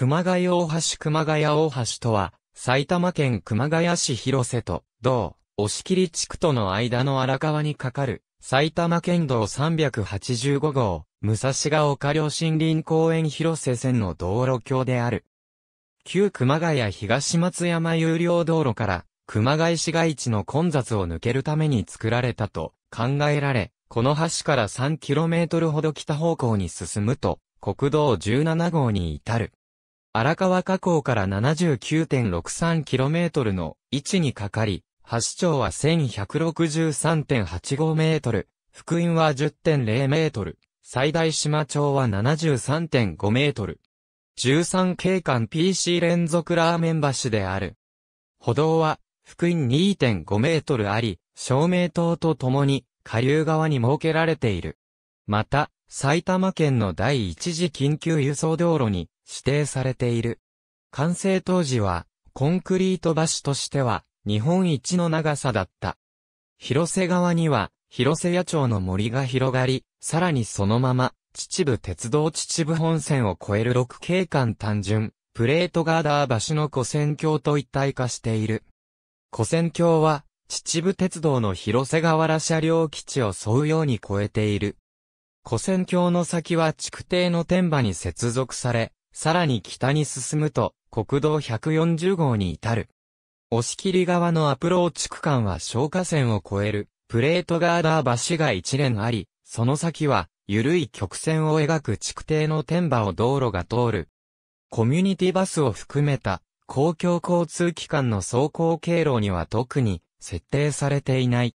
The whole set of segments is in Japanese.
熊谷大橋熊谷大橋とは、埼玉県熊谷市広瀬と、同、押切地区との間の荒川に架かる、埼玉県道385号、武蔵ヶ丘両森林公園広瀬線の道路橋である。旧熊谷東松山有料道路から、熊谷市街地の混雑を抜けるために作られたと考えられ、この橋から 3km ほど北方向に進むと、国道17号に至る。荒川河口から 79.63km の位置にかかり、橋長は 1163.85m、福音は 10.0m、最大島町は 73.5m。13景観 PC 連続ラーメン橋である。歩道は、福音2.5メートルあり、照明塔とともに、下流側に設けられている。また、埼玉県の第一次緊急輸送道路に指定されている。完成当時は、コンクリート橋としては、日本一の長さだった。広瀬川には、広瀬野町の森が広がり、さらにそのまま、秩父鉄道秩父本線を越える六景間単純、プレートガーダー橋の古線橋と一体化している。古線橋は、秩父鉄道の広瀬川原車両基地を沿うように越えている。古戦橋の先は築堤の天馬に接続され、さらに北に進むと国道140号に至る。押切側のアプローチ区間は消火線を越えるプレートガーダー橋が一連あり、その先は緩い曲線を描く築堤の天馬を道路が通る。コミュニティバスを含めた公共交通機関の走行経路には特に設定されていない。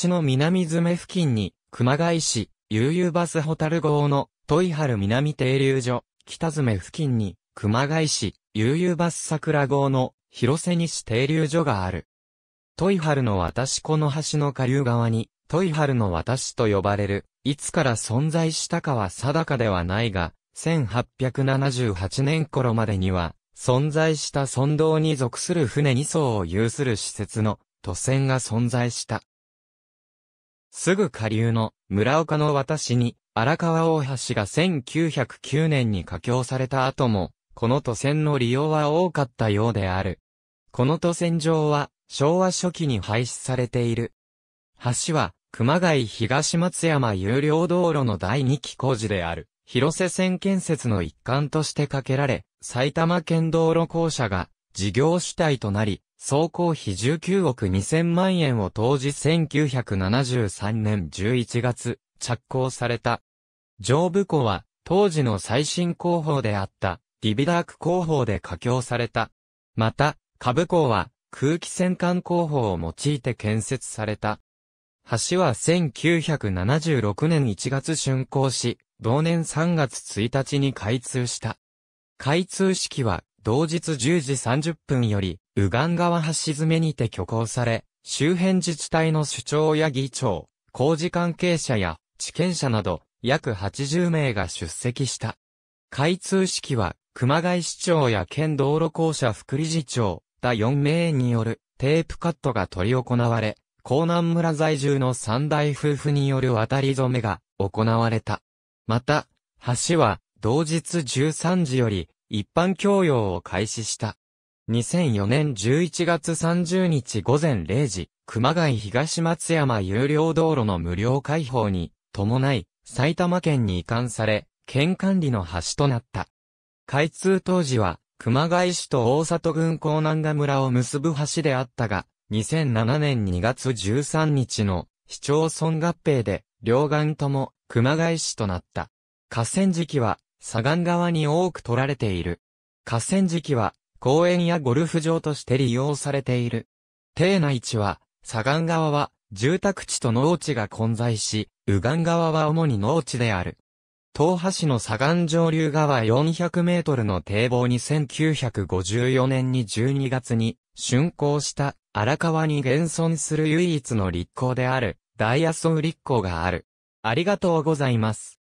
橋の南詰付近に熊谷市、悠々バスホタル号の、トイハル南停留所、北詰付近に、熊谷市、悠々バス桜号の、広瀬西停留所がある。トイハルの私この橋の下流側に、トイハルの私と呼ばれる、いつから存在したかは定かではないが、1878年頃までには、存在した村道に属する船2艘を有する施設の、都船が存在した。すぐ下流の村岡の私に荒川大橋が1909年に架橋された後も、この都線の利用は多かったようである。この都線上は昭和初期に廃止されている。橋は熊谷東松山有料道路の第2期工事である広瀬線建設の一環として架けられ、埼玉県道路公社が事業主体となり、総工費19億2000万円を当時1973年11月、着工された。上部湖は、当時の最新工法であった、ディビダーク工法で架橋された。また、下部港は、空気戦艦工法を用いて建設された。橋は1976年1月竣工し、同年3月1日に開通した。開通式は同日10時30分より、右岸川橋詰めにて挙行され、周辺自治体の首長や議長、工事関係者や、地権者など、約80名が出席した。開通式は、熊谷市長や県道路公社副理事長、他4名によるテープカットが取り行われ、江南村在住の三大夫婦による渡り染めが行われた。また、橋は、同日13時より、一般教養を開始した。2004年11月30日午前0時、熊谷東松山有料道路の無料開放に伴い、埼玉県に移管され、県管理の橋となった。開通当時は、熊谷市と大里郡港南賀村を結ぶ橋であったが、2007年2月13日の市町村合併で、両岸とも熊谷市となった。河川敷は左岸側に多く取られている。河川敷は、公園やゴルフ場として利用されている。定内地は、左岸側は、住宅地と農地が混在し、右岸側は主に農地である。東波市の左岸上流側400メートルの堤防に1954年に12月に竣工した荒川に現存する唯一の立港である大麻生立港がある。ありがとうございます。